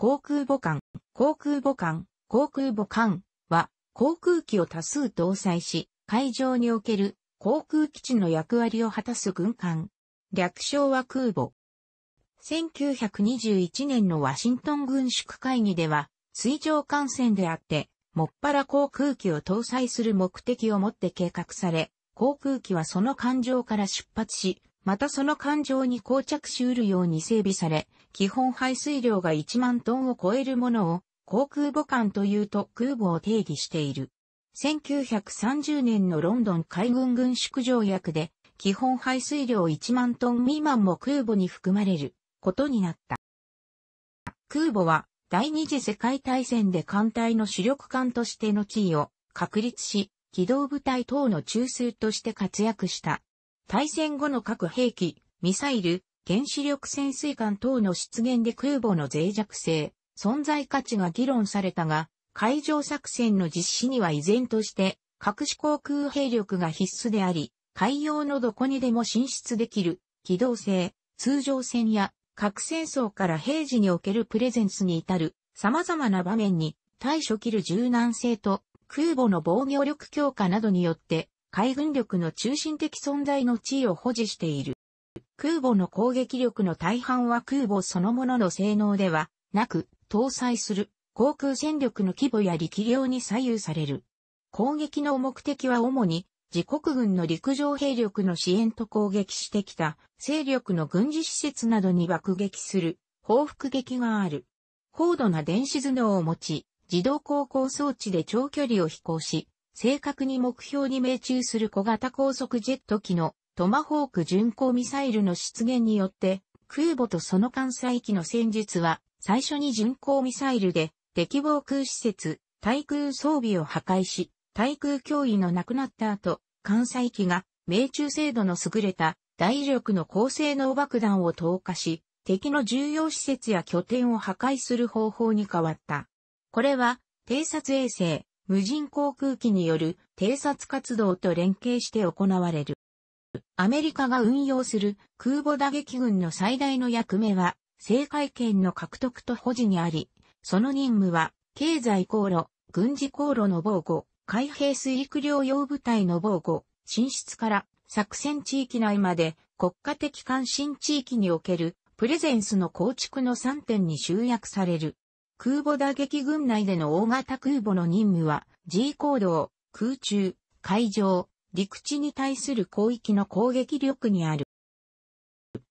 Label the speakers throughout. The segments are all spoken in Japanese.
Speaker 1: 航空母艦、航空母艦、航空母艦は航空機を多数搭載し、海上における航空基地の役割を果たす軍艦。略称は空母。1921年のワシントン軍縮会議では、水上艦船であって、もっぱら航空機を搭載する目的をもって計画され、航空機はその艦上から出発し、またその艦上に降着しうるように整備され、基本排水量が1万トンを超えるものを航空母艦というと空母を定義している。1930年のロンドン海軍軍縮条約で基本排水量1万トン未満も空母に含まれることになった。空母は第二次世界大戦で艦隊の主力艦としての地位を確立し、機動部隊等の中枢として活躍した。大戦後の核兵器、ミサイル、原子力潜水艦等の出現で空母の脆弱性、存在価値が議論されたが、海上作戦の実施には依然として、隠し航空兵力が必須であり、海洋のどこにでも進出できる、機動性、通常戦や、核戦争から平時におけるプレゼンスに至る、様々な場面に、対処切る柔軟性と、空母の防御力強化などによって、海軍力の中心的存在の地位を保持している。空母の攻撃力の大半は空母そのものの性能ではなく、搭載する航空戦力の規模や力量に左右される。攻撃の目的は主に自国軍の陸上兵力の支援と攻撃してきた勢力の軍事施設などに爆撃する報復撃がある。高度な電子頭脳を持ち、自動航行装置で長距離を飛行し、正確に目標に命中する小型高速ジェット機のトマホーク巡航ミサイルの出現によって、空母とその艦載機の戦術は、最初に巡航ミサイルで、敵防空施設、対空装備を破壊し、対空脅威のなくなった後、艦載機が、命中精度の優れた、大力の高性能爆弾を投下し、敵の重要施設や拠点を破壊する方法に変わった。これは、偵察衛星、無人航空機による偵察活動と連携して行われる。アメリカが運用する空母打撃群の最大の役目は、制海権の獲得と保持にあり、その任務は、経済航路、軍事航路の防護、海兵水陸両用部隊の防護、進出から作戦地域内まで国家的関心地域におけるプレゼンスの構築の3点に集約される。空母打撃群内での大型空母の任務は、G 行動、空中、海上、陸地に対する広域の攻撃力にある。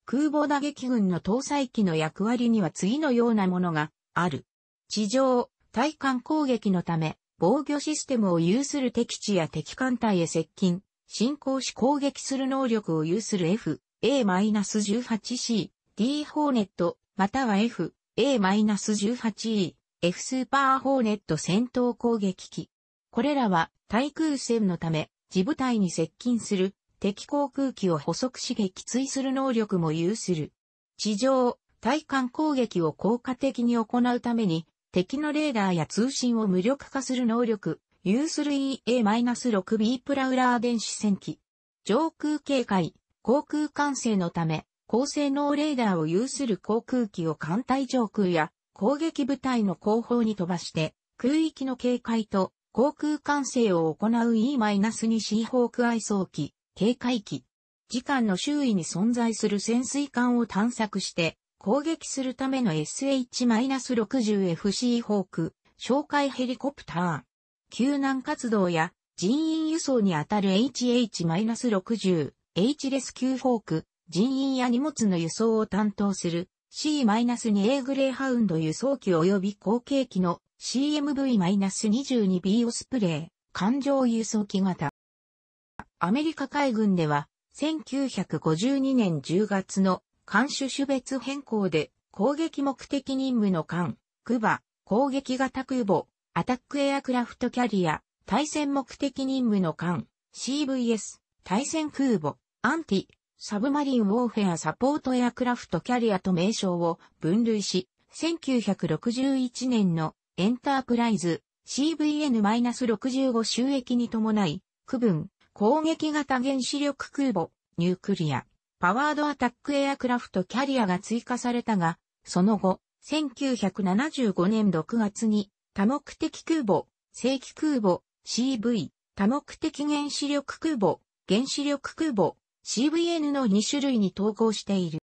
Speaker 1: 空母打撃群の搭載機の役割には次のようなものがある。地上、対艦攻撃のため、防御システムを有する敵地や敵艦隊へ接近、進行し攻撃する能力を有する F、A-18C、D ホーネット、または F、A-18E、F スーパーホーネット戦闘攻撃機。これらは対空戦のため、地部隊に接近する敵航空機を捕捉し撃墜する能力も有する。地上、対艦攻撃を効果的に行うために、敵のレーダーや通信を無力化する能力、有する EA-6B プラウラー電子戦機。上空警戒、航空管制のため、高性能レーダーを有する航空機を艦隊上空や攻撃部隊の後方に飛ばして、空域の警戒と航空管制を行う E-2 c ホーク愛装機、警戒機。時間の周囲に存在する潜水艦を探索して、攻撃するための SH-60F c ホーク、哨戒ヘリコプター。救難活動や人員輸送にあたる HH-60、H レスキューホーク、人員や荷物の輸送を担当する C-2A グレーハウンド輸送機及び後継機の CMV-22B オスプレイ、艦上輸送機型。アメリカ海軍では、1952年10月の艦種種別変更で攻撃目的任務の艦、クバ、攻撃型空母、アタックエアクラフトキャリア、対戦目的任務の艦、CVS、対戦空母、アンティ、サブマリンウォーフェアサポートエアクラフトキャリアと名称を分類し、1961年のエンタープライズ CVN-65 収益に伴い、区分、攻撃型原子力空母、ニュークリア、パワードアタックエアクラフトキャリアが追加されたが、その後、1975年6月に、多目的空母、正規空母、CV、多目的原子力空母、原子力空母、CVN の2種類に統合している。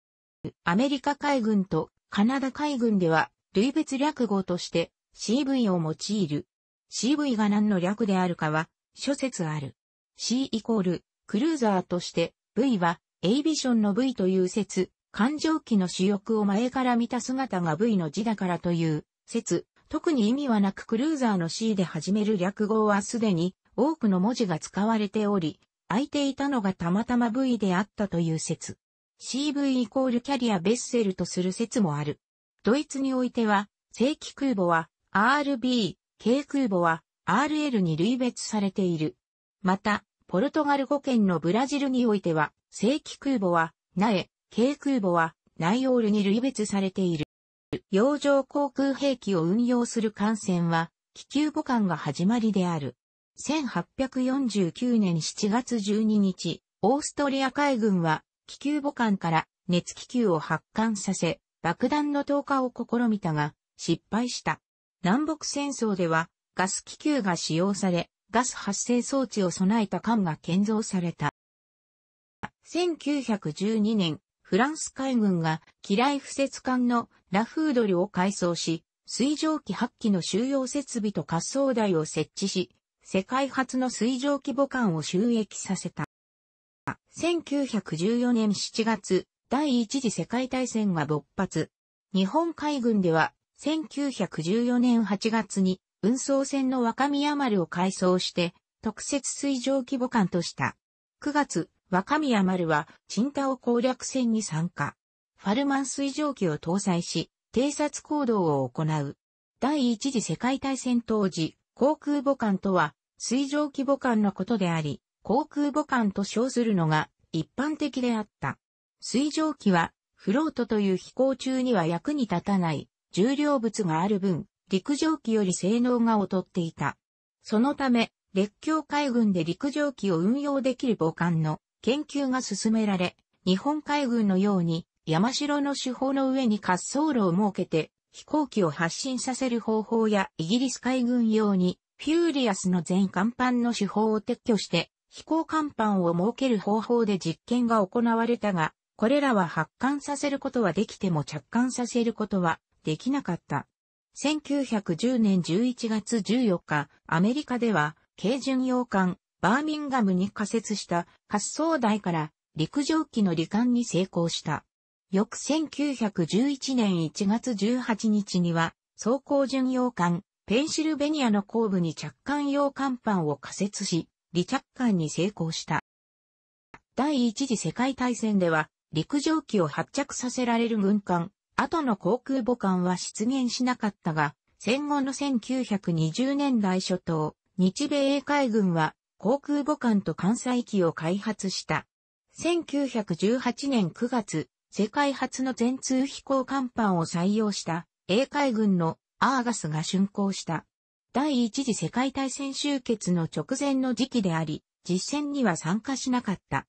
Speaker 1: アメリカ海軍とカナダ海軍では、類別略語として、CV を用いる。CV が何の略であるかは、諸説ある。C イコール、クルーザーとして、V は、エイビションの V という説、環状期の主翼を前から見た姿が V の字だからという説、特に意味はなくクルーザーの C で始める略語はすでに多くの文字が使われており、空いていたのがたまたま V であったという説。CV イコールキャリアベッセルとする説もある。ドイツにおいては、正規空母は RB、軽空母は RL に類別されている。また、ポルトガル語圏のブラジルにおいては、正規空母は、苗、軽空母は、ナイオールに類別されている。洋上航空兵器を運用する艦船は、気球母艦が始まりである。1849年7月12日、オーストリア海軍は、気球母艦から熱気球を発艦させ、爆弾の投下を試みたが、失敗した。南北戦争ではガス気球が使用され、ガス発生装置を備えた艦が建造された。1912年、フランス海軍が機雷不設艦のラフードルを改装し、水蒸気8機の収容設備と滑走台を設置し、世界初の水蒸気母艦を収益させた。1914年7月、第一次世界大戦が勃発。日本海軍では1914年8月に運送船の若宮丸を改装して特設水上規模艦とした。9月、若宮丸は、チン攻略戦に参加。ファルマン水蒸気を搭載し、偵察行動を行う。第一次世界大戦当時、航空母艦とは、水蒸気母艦のことであり、航空母艦と称するのが一般的であった。水蒸気は、フロートという飛行中には役に立たない、重量物がある分、陸上機より性能が劣っていた。そのため、列強海軍で陸上機を運用できる母艦の研究が進められ、日本海軍のように山城の手法の上に滑走路を設けて飛行機を発進させる方法やイギリス海軍用にフューリアスの全甲板の手法を撤去して飛行甲板を設ける方法で実験が行われたが、これらは発艦させることはできても着艦させることはできなかった。1910年11月14日、アメリカでは、軽巡洋艦、バーミンガムに仮設した滑走台から陸上機の罹患に成功した。翌1911年1月18日には、走行巡洋艦、ペンシルベニアの後部に着艦用艦板を仮設し、離着艦に成功した。第一次世界大戦では、陸上機を発着させられる軍艦、後の航空母艦は出現しなかったが、戦後の1920年代初頭、日米英海軍は航空母艦と艦載機を開発した。1918年9月、世界初の全通飛行甲板を採用した英海軍のアーガスが竣工した。第一次世界大戦終結の直前の時期であり、実戦には参加しなかった。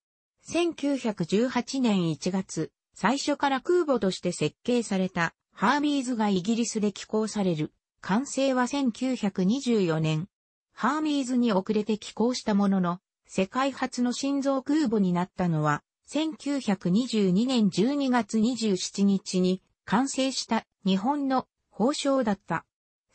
Speaker 1: 1918年1月、最初から空母として設計されたハーミーズがイギリスで寄港される。完成は1924年。ハーミーズに遅れて寄港したものの、世界初の心臓空母になったのは、1922年12月27日に完成した日本の法相だった。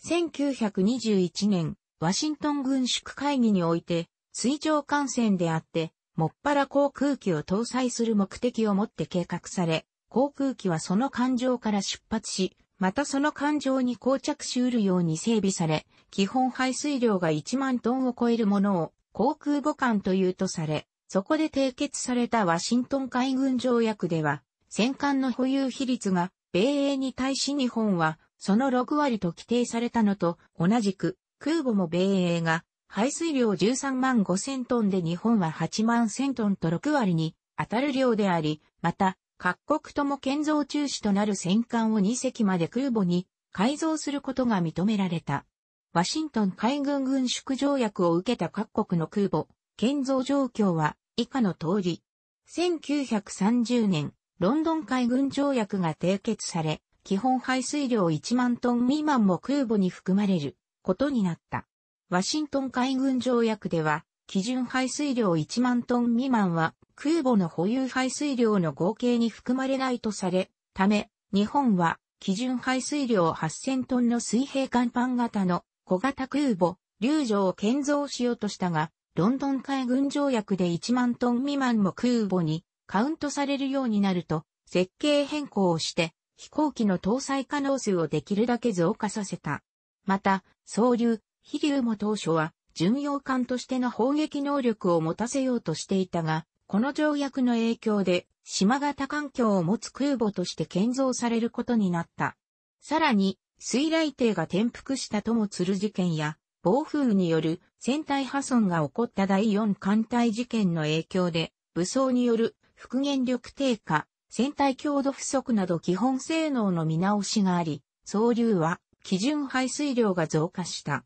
Speaker 1: 1921年、ワシントン軍縮会議において、水上艦船であって、もっぱら航空機を搭載する目的をもって計画され、航空機はその環状から出発し、またその環状に膠着しうるように整備され、基本排水量が1万トンを超えるものを航空母艦というとされ、そこで締結されたワシントン海軍条約では、戦艦の保有比率が米英に対し日本はその6割と規定されたのと同じく、空母も米英が排水量13万5千トンで日本は8万1000トンと6割に当たる量であり、また、各国とも建造中止となる戦艦を2隻まで空母に改造することが認められた。ワシントン海軍軍縮条約を受けた各国の空母、建造状況は以下の通り。1930年、ロンドン海軍条約が締結され、基本排水量1万トン未満も空母に含まれることになった。ワシントン海軍条約では、基準排水量1万トン未満は空母の保有排水量の合計に含まれないとされ、ため、日本は基準排水量8000トンの水平甲板型の小型空母、流城を建造しようとしたが、ロンドン海軍条約で1万トン未満も空母にカウントされるようになると、設計変更をして、飛行機の搭載可能数をできるだけ増加させた。また、総流、飛竜も当初は巡洋艦としての砲撃能力を持たせようとしていたが、この条約の影響で島型環境を持つ空母として建造されることになった。さらに、水雷艇が転覆したともつる事件や、暴風による船体破損が起こった第4艦隊事件の影響で、武装による復元力低下、船体強度不足など基本性能の見直しがあり、総流は基準排水量が増加した。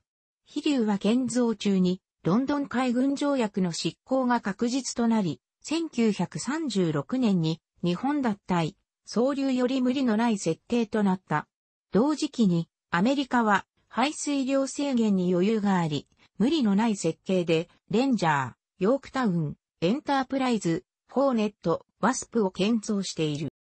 Speaker 1: 飛竜は建造中に、ロンドン海軍条約の執行が確実となり、1936年に日本脱退、総流より無理のない設定となった。同時期に、アメリカは排水量制限に余裕があり、無理のない設計で、レンジャー、ヨークタウン、エンタープライズ、ホーネット、ワスプを建造している。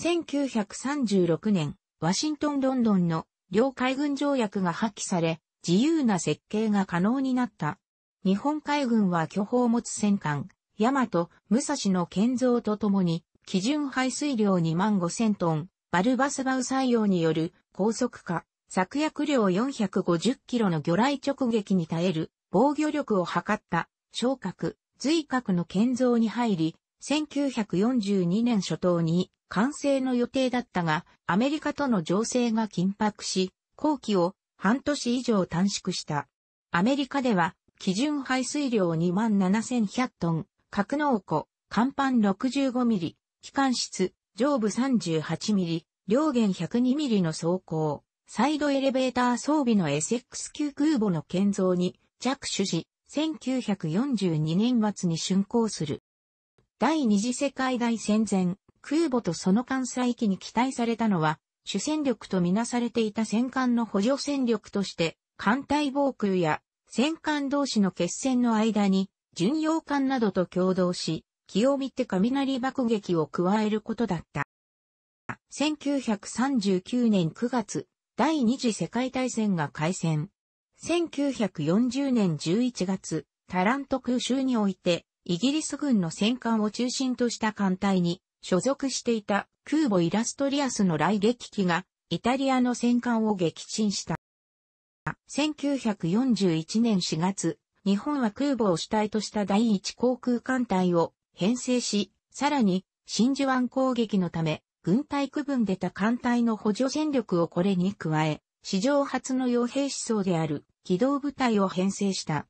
Speaker 1: 1936年、ワシントン・ロンドンの両海軍条約が破棄され、自由な設計が可能になった。日本海軍は巨砲持つ戦艦、大和、武蔵の建造とともに、基準排水量2万5000トン、バルバスバウ採用による高速化、作薬量450キロの魚雷直撃に耐える防御力を測った、昇格、髄核の建造に入り、1942年初頭に完成の予定だったが、アメリカとの情勢が緊迫し、工期を半年以上短縮した。アメリカでは、基準排水量27,100トン、格納庫、甲板65ミリ、機関室、上部38ミリ、両弦102ミリの走行、サイドエレベーター装備の SX 級空母の建造に着手し、1942年末に竣工する。第二次世界大戦前、空母とその艦載機に期待されたのは、主戦力とみなされていた戦艦の補助戦力として、艦隊防空や戦艦同士の決戦の間に、巡洋艦などと共同し、気を見て雷爆撃を加えることだった。1939年9月、第二次世界大戦が開戦。1940年11月、タラント空襲において、イギリス軍の戦艦を中心とした艦隊に所属していた空母イラストリアスの雷撃機がイタリアの戦艦を撃沈した。1941年4月、日本は空母を主体とした第一航空艦隊を編成し、さらに真珠湾攻撃のため、軍隊区分出た艦隊の補助戦力をこれに加え、史上初の傭兵思想である機動部隊を編成した。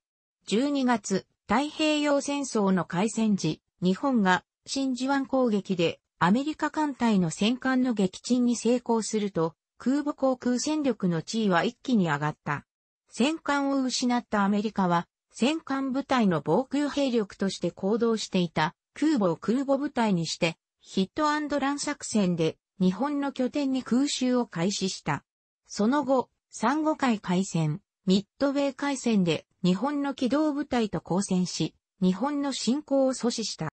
Speaker 1: 12月、太平洋戦争の開戦時、日本が真珠湾攻撃でアメリカ艦隊の戦艦の撃沈に成功すると、空母航空戦力の地位は一気に上がった。戦艦を失ったアメリカは、戦艦部隊の防空兵力として行動していた空母を空母部隊にして、ヒットラン作戦で日本の拠点に空襲を開始した。その後、三五海海戦、ミッドウェー海戦で日本の機動部隊と交戦し、日本の侵攻を阻止した。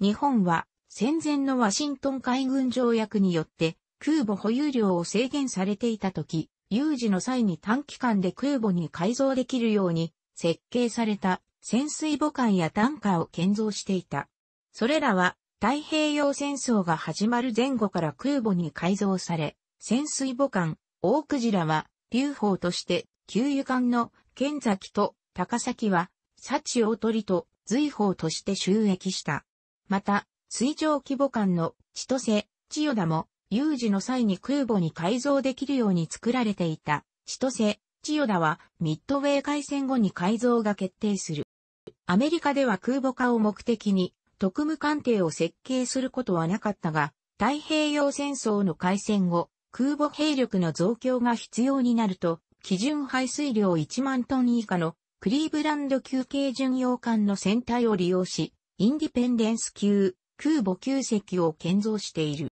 Speaker 1: 日本は戦前のワシントン海軍条約によって空母保有量を制限されていた時、有事の際に短期間で空母に改造できるように設計された潜水母艦やタンカーを建造していた。それらは太平洋戦争が始まる前後から空母に改造され、潜水母艦、大クジラは、流砲として、給油艦の剣崎と高崎は、幸を取りと随宝として収益した。また、水上規模艦の千歳、千代田も、有事の際に空母に改造できるように作られていた、千歳、千代田はミッドウェー海戦後に改造が決定する。アメリカでは空母化を目的に特務艦艇を設計することはなかったが、太平洋戦争の海戦後、空母兵力の増強が必要になると、基準排水量1万トン以下のクリーブランド級軽巡洋艦の船体を利用し、インディペンデンス級、空母9隻を建造している。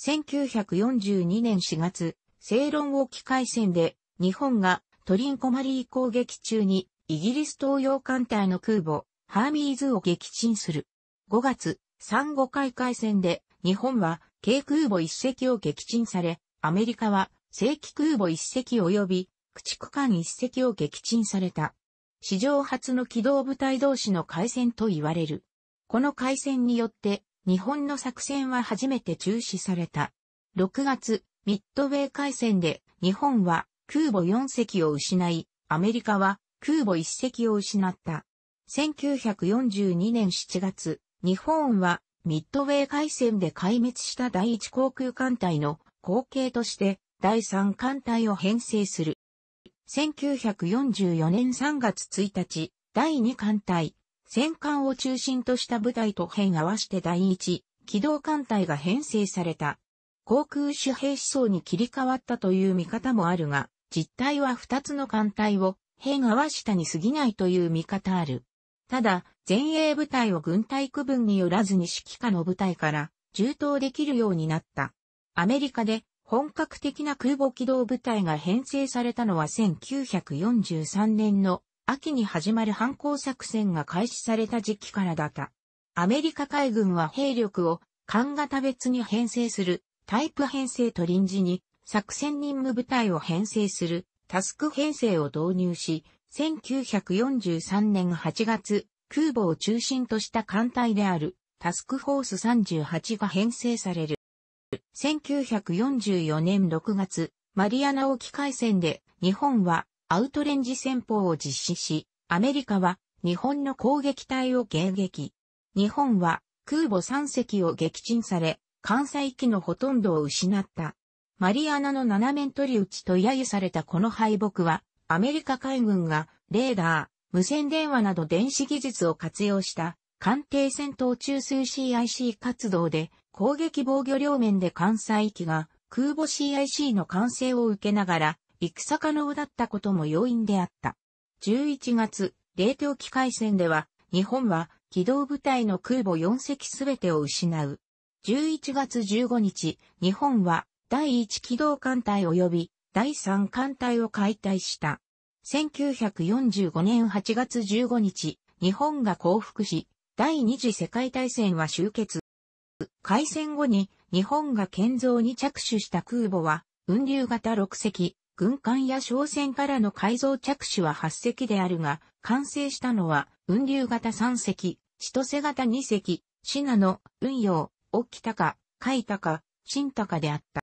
Speaker 1: 1942年4月、セ論ロン沖海戦で日本がトリンコマリー攻撃中にイギリス東洋艦隊の空母ハーミーズを撃沈する。5月、3、5回海戦で日本は軽空母1隻を撃沈され、アメリカは正規空母一隻及び駆逐艦一隻を撃沈された。史上初の機動部隊同士の海戦と言われる。この海戦によって、日本の作戦は初めて中止された。6月、ミッドウェー海戦で、日本は空母4隻を失い、アメリカは空母1隻を失った。1942年7月、日本はミッドウェー海戦で壊滅した第一航空艦隊の後継として第3艦隊を編成する。1944年3月1日、第2艦隊、戦艦を中心とした部隊と編合わして第1、機動艦隊が編成された。航空主兵思想に切り替わったという見方もあるが、実態は2つの艦隊を変合わしたに過ぎないという見方ある。ただ、前衛部隊を軍隊区分によらずに指揮下の部隊から充当できるようになった。アメリカで本格的な空母機動部隊が編成されたのは1943年の秋に始まる反抗作戦が開始された時期からだった。アメリカ海軍は兵力を艦型別に編成するタイプ編成と臨時に作戦任務部隊を編成するタスク編成を導入し、1943年8月、空母を中心とした艦隊であるタスクフォース38が編成される。1944年6月、マリアナ沖海戦で日本はアウトレンジ戦法を実施し、アメリカは日本の攻撃隊を迎撃。日本は空母3隻を撃沈され、艦載機のほとんどを失った。マリアナの斜面取り打ちと揶揄されたこの敗北は、アメリカ海軍がレーダー、無線電話など電子技術を活用した艦艇戦闘中枢 CIC 活動で攻撃防御両面で関西域が空母 CIC の完成を受けながら、戦可能だったことも要因であった。11月、冷凍機海戦では、日本は機動部隊の空母4隻すべてを失う。11月15日、日本は第1機動艦隊及び第3艦隊を解体した。1945年8月15日、日本が降伏し、第二次世界大戦は終結。開戦後に日本が建造に着手した空母は、運流型6隻、軍艦や商船からの改造着手は8隻であるが、完成したのは、運流型3隻、千歳型2隻、シナの、運用、沖高、海高、新高であった。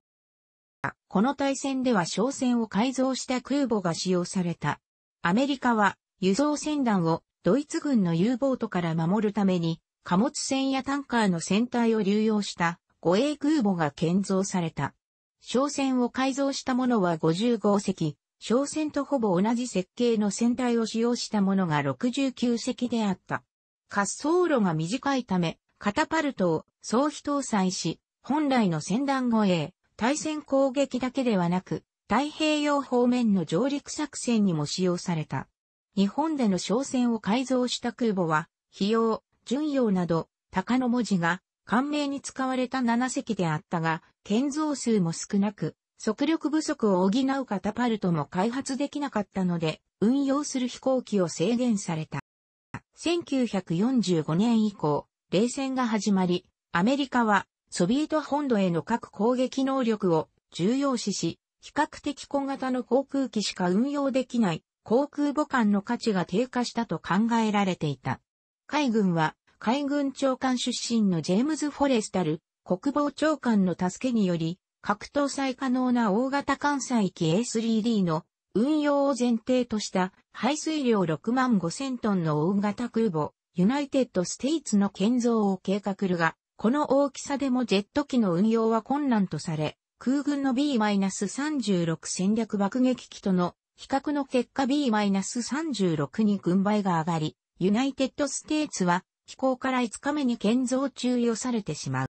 Speaker 1: この対戦では商船を改造した空母が使用された。アメリカは輸送船団をドイツ軍の U ボートから守るために貨物船やタンカーの船体を流用した護衛空母が建造された。商船を改造したものは55隻、商船とほぼ同じ設計の船体を使用したものが69隻であった。滑走路が短いため、カタパルトを総飛搭載し、本来の船団護衛、対戦攻撃だけではなく、太平洋方面の上陸作戦にも使用された。日本での商船を改造した空母は、費用、順陽など、鷹の文字が、官名に使われた7隻であったが、建造数も少なく、速力不足を補うカタパルトも開発できなかったので、運用する飛行機を制限された。1945年以降、冷戦が始まり、アメリカはソビエト本土への核攻撃能力を重要視し、比較的小型の航空機しか運用できない航空母艦の価値が低下したと考えられていた。海軍は海軍長官出身のジェームズ・フォレスタル、国防長官の助けにより、格闘載可能な大型艦載機 A3D の運用を前提とした排水量6万5 0トンの大型空母、ユナイテッド・ステイツの建造を計画るが、この大きさでもジェット機の運用は困難とされ、空軍の B-36 戦略爆撃機との比較の結果 B-36 に軍配が上がり、ユナイテッドステーツは、飛行から5日目に建造中予されてしまう。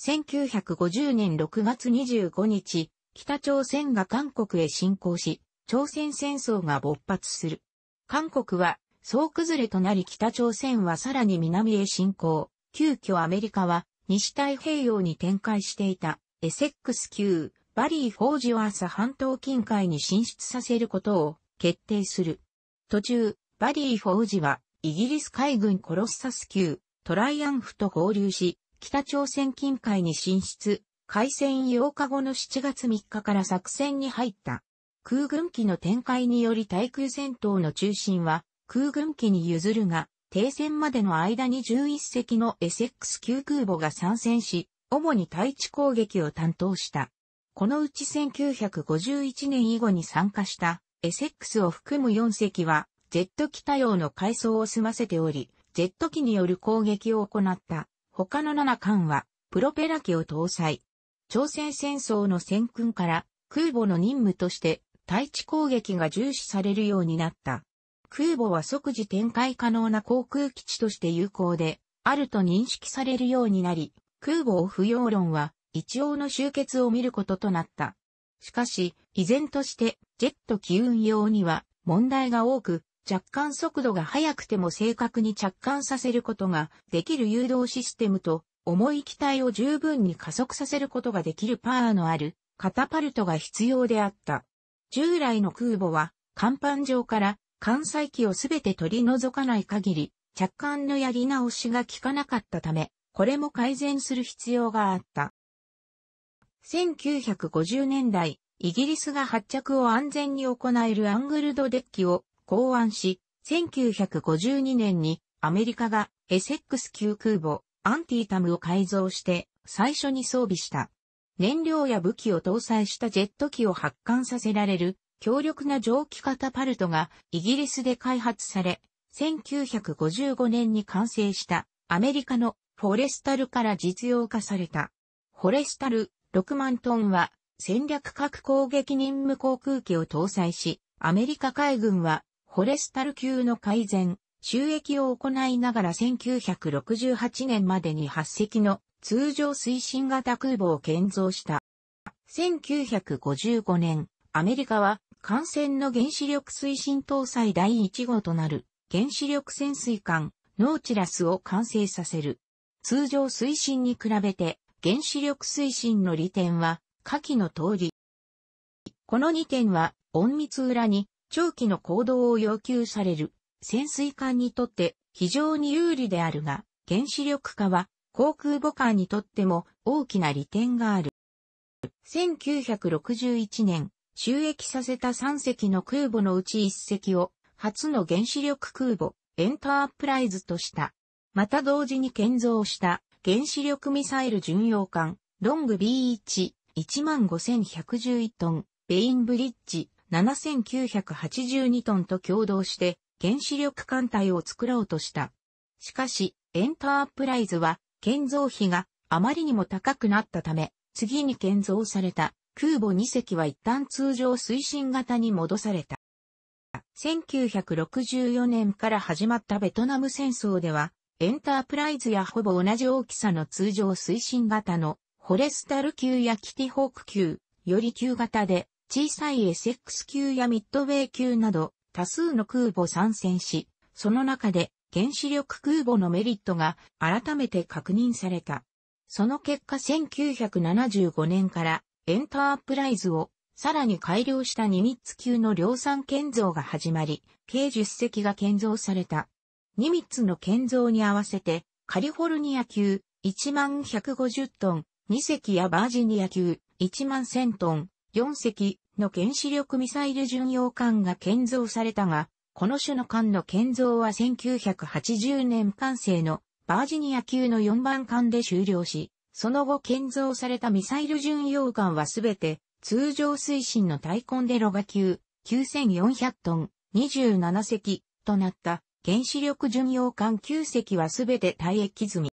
Speaker 1: 1950年6月25日、北朝鮮が韓国へ侵攻し、朝鮮戦争が勃発する。韓国は、総崩れとなり北朝鮮はさらに南へ侵攻。急遽アメリカは、西太平洋に展開していた、エセックス級、バリー・フォージュアーサ半島近海に進出させることを決定する。途中、バデー・フォージは、イギリス海軍コロッサス級、トライアンフと合流し、北朝鮮近海に進出、開戦8日後の7月3日から作戦に入った。空軍機の展開により対空戦闘の中心は、空軍機に譲るが、停戦までの間に11隻の SX 級空母が参戦し、主に対地攻撃を担当した。このうち1951年以後に参加した SX を含む4隻はジェット機多用の改装を済ませており、ジェット機による攻撃を行った。他の7艦は、プロペラ機を搭載。朝鮮戦争の戦訓から空母の任務として対地攻撃が重視されるようになった。空母は即時展開可能な航空基地として有効で、あると認識されるようになり、空母を不要論は一応の終結を見ることとなった。しかし、依然としてジェット機運用には問題が多く、若干速度が速くても正確に着艦させることができる誘導システムと、重い機体を十分に加速させることができるパワーのあるカタパルトが必要であった。従来の空母は、甲板上から艦載機をすべて取り除かない限り、着艦のやり直しが効かなかったため、これも改善する必要があった。1950年代、イギリスが発着を安全に行えるアングルドデッキを考案し、1952年にアメリカがエセックス級空母アンティタムを改造して最初に装備した。燃料や武器を搭載したジェット機を発艦させられる強力な蒸気カタパルトがイギリスで開発され、1955年に完成したアメリカのフォレスタルから実用化された。フォレスタル6万トンは戦略核攻撃任務航空機を搭載し、アメリカ海軍はホレスタル級の改善、収益を行いながら1968年までに8隻の通常推進型空母を建造した。1955年、アメリカは艦船の原子力推進搭載第1号となる原子力潜水艦ノーチラスを完成させる。通常推進に比べて原子力推進の利点は下記の通り。この2点は隠密裏に長期の行動を要求される潜水艦にとって非常に有利であるが、原子力化は航空母艦にとっても大きな利点がある。1961年、収益させた3隻の空母のうち1隻を初の原子力空母エンタープライズとした。また同時に建造した原子力ミサイル巡洋艦ロング B1 15,111トンベインブリッジ7982トンと共同して原子力艦隊を作ろうとした。しかし、エンタープライズは建造費があまりにも高くなったため、次に建造された空母2隻は一旦通常推進型に戻された。1964年から始まったベトナム戦争では、エンタープライズやほぼ同じ大きさの通常推進型のフォレスタル級やキティホーク級、より旧型で小さいエセックス級やミッドウェイ級など多数の空母参戦し、その中で原子力空母のメリットが改めて確認された。その結果1975年からエンタープライズをさらに改良したニミッツ級の量産建造が始まり、計10隻が建造された。ニミッツの建造に合わせてカリフォルニア級1150トン、2隻やバージニア級1万1000トン、4隻、の原子力ミサイル巡洋艦が建造されたが、この種の艦の建造は1980年完成のバージニア級の4番艦で終了し、その後建造されたミサイル巡洋艦はすべて通常推進の大根でロガ級9400トン27隻となった原子力巡洋艦9隻はすべて退役済み。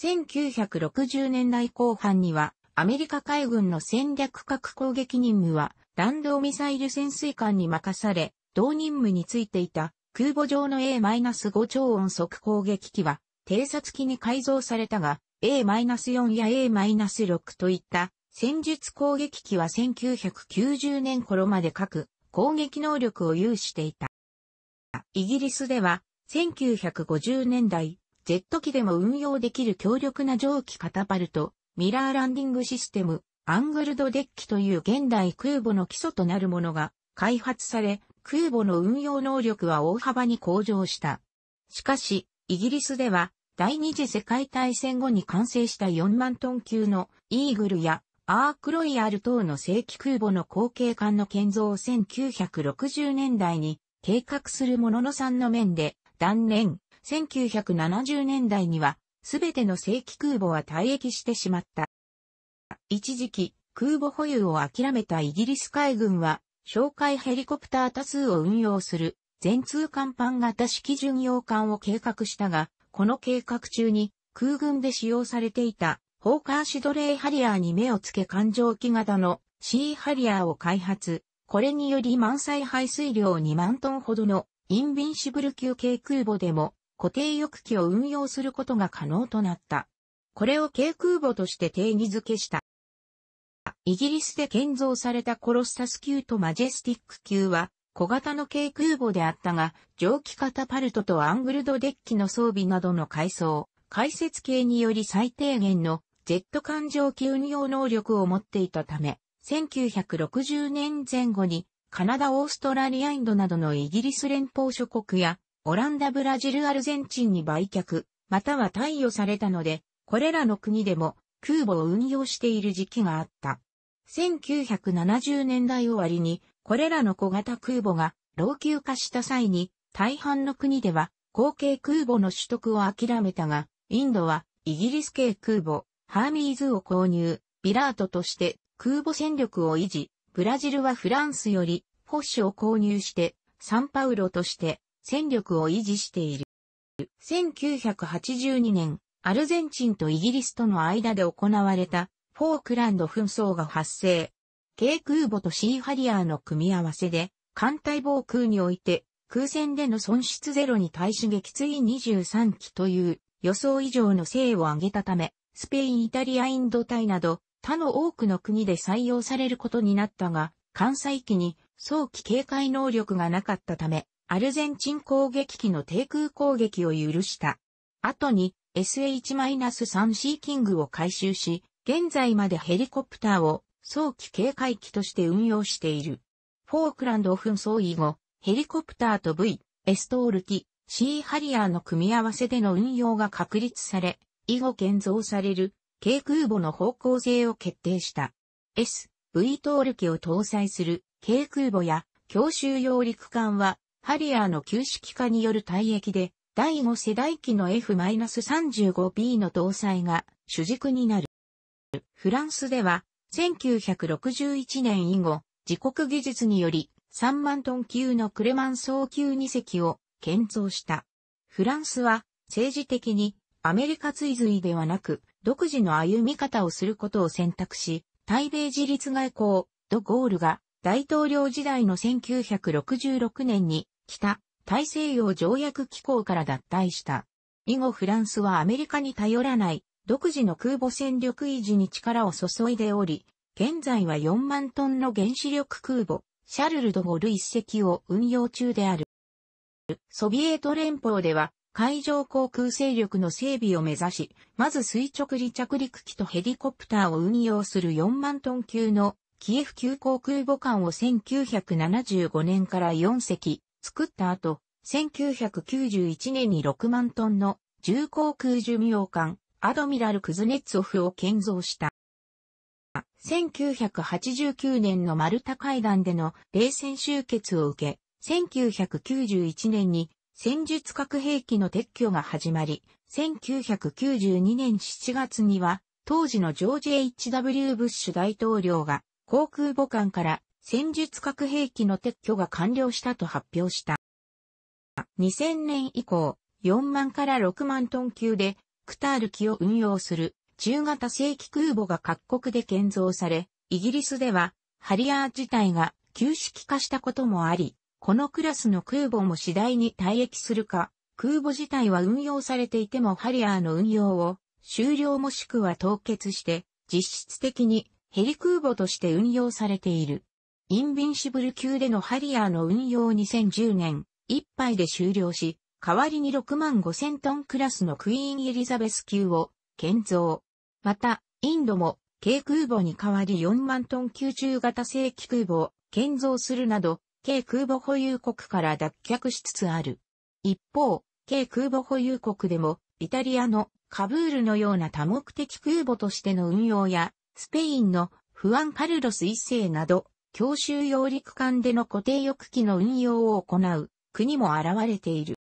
Speaker 1: 1960年代後半にはアメリカ海軍の戦略核攻撃任務は、弾道ミサイル潜水艦に任され、同任務についていた空母上の A-5 超音速攻撃機は、偵察機に改造されたが、A-4 や A-6 といった戦術攻撃機は1990年頃まで各攻撃能力を有していた。イギリスでは1950年代、ジェット機でも運用できる強力な蒸気カタパルト、ミラーランディングシステム、アングルドデッキという現代空母の基礎となるものが開発され、空母の運用能力は大幅に向上した。しかし、イギリスでは、第二次世界大戦後に完成した4万トン級のイーグルやアークロイヤル等の正規空母の後継艦の建造を1960年代に計画するものの3の面で、断念、1970年代にはすべての正規空母は退役してしまった。一時期、空母保有を諦めたイギリス海軍は、哨戒ヘリコプター多数を運用する、全通艦板型式巡洋艦を計画したが、この計画中に空軍で使用されていた、ホーカーシドレイハリアーに目をつけ艦上機型の C ハリアーを開発。これにより満載排水量2万トンほどのインビンシブル級軽空母でも固定翼機を運用することが可能となった。これを軽空母として定義づけした。イギリスで建造されたコロッサス級とマジェスティック級は小型の軽空母であったが、蒸気カタパルトとアングルドデッキの装備などの改装、解説系により最低限のジェット艦上機運用能力を持っていたため、1960年前後にカナダ、オーストラリア、インドなどのイギリス連邦諸国やオランダブラジルアルゼンチンに売却、または貸与されたので、これらの国でも空母を運用している時期があった。1970年代終わりに、これらの小型空母が老朽化した際に、大半の国では後継空母の取得を諦めたが、インドはイギリス系空母、ハーミーズを購入、ビラートとして空母戦力を維持、ブラジルはフランスより、フォッシュを購入して、サンパウロとして、戦力を維持している。1982年、アルゼンチンとイギリスとの間で行われたフォークランド紛争が発生。軽空母とシーハリアーの組み合わせで、艦隊防空において空戦での損失ゼロに対し撃墜23機という予想以上の精を上げたため、スペイン、イタリア、インド隊など他の多くの国で採用されることになったが、艦載機に早期警戒能力がなかったため、アルゼンチン攻撃機の低空攻撃を許した。後に SH-3C キングを回収し、現在までヘリコプターを早期警戒機として運用している。フォークランド紛争以後、ヘリコプターと V、エストール機、シーハリアーの組み合わせでの運用が確立され、以後建造される軽空母の方向性を決定した。S、V トール機を搭載する軽空母や強襲揚陸艦はハリアーの旧式化による退役で、第5世代機の F-35B の搭載が主軸になる。フランスでは、1961年以後、自国技術により3万トン級のクレマン総級2隻を建造した。フランスは政治的にアメリカ追随ではなく独自の歩み方をすることを選択し、対米自立外交、ド・ゴールが大統領時代の1966年に北、大西洋条約機構から脱退した。以後フランスはアメリカに頼らない、独自の空母戦力維持に力を注いでおり、現在は4万トンの原子力空母、シャルル・ド・ゴル一隻を運用中である。ソビエト連邦では、海上航空勢力の整備を目指し、まず垂直離着陸機とヘリコプターを運用する4万トン級のキエフ級航空母艦を1975年から4隻、作った後、1991年に6万トンの重航空寿命艦アドミラル・クズネッツオフを建造した。1989年のマルタ会談での冷戦終結を受け、1991年に戦術核兵器の撤去が始まり、1992年7月には、当時のジョージ・ H.W. ブッシュ大統領が航空母艦から戦術核兵器の撤去が完了したと発表した。2000年以降、4万から6万トン級で、クタール機を運用する中型正規空母が各国で建造され、イギリスでは、ハリアー自体が旧式化したこともあり、このクラスの空母も次第に退役するか、空母自体は運用されていてもハリアーの運用を終了もしくは凍結して、実質的にヘリ空母として運用されている。インビンシブル級でのハリアーの運用2010年、ぱ杯で終了し、代わりに6万5000トンクラスのクイーンエリザベス級を建造。また、インドも、軽空母に代わり4万トン級中型正規空母を建造するなど、軽空母保有国から脱却しつつある。一方、軽空母保有国でも、イタリアのカブールのような多目的空母としての運用や、スペインのフアン・カルロス一世など、強襲揚陸艦での固定翼機の運用を行う国も現れている。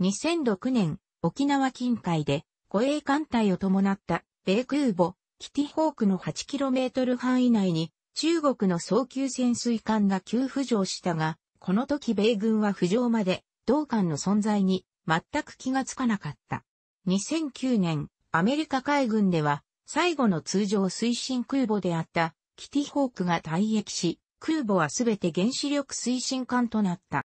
Speaker 1: 2006年、沖縄近海で護衛艦隊を伴った米空母キティホークの 8km 範囲内に中国の早急潜水艦が急浮上したが、この時米軍は浮上まで同艦の存在に全く気がつかなかった。2009年、アメリカ海軍では最後の通常推進空母であったキティホークが退役し、空母はすべて原子力推進艦となった。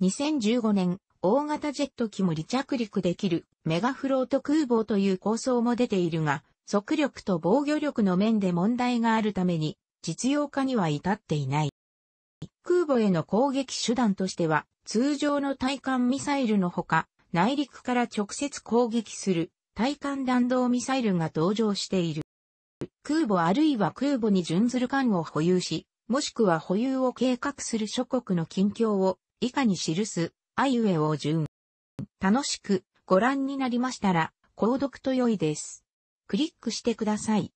Speaker 1: 2015年、大型ジェット機も離着陸できるメガフロート空母という構想も出ているが、速力と防御力の面で問題があるために、実用化には至っていない。空母への攻撃手段としては、通常の対艦ミサイルのほか、内陸から直接攻撃する対艦弾道ミサイルが登場している。空母あるいは空母に準ずる艦を保有し、もしくは保有を計画する諸国の近況を以下に記す、あゆえを順。楽しくご覧になりましたら、購読と良いです。クリックしてください。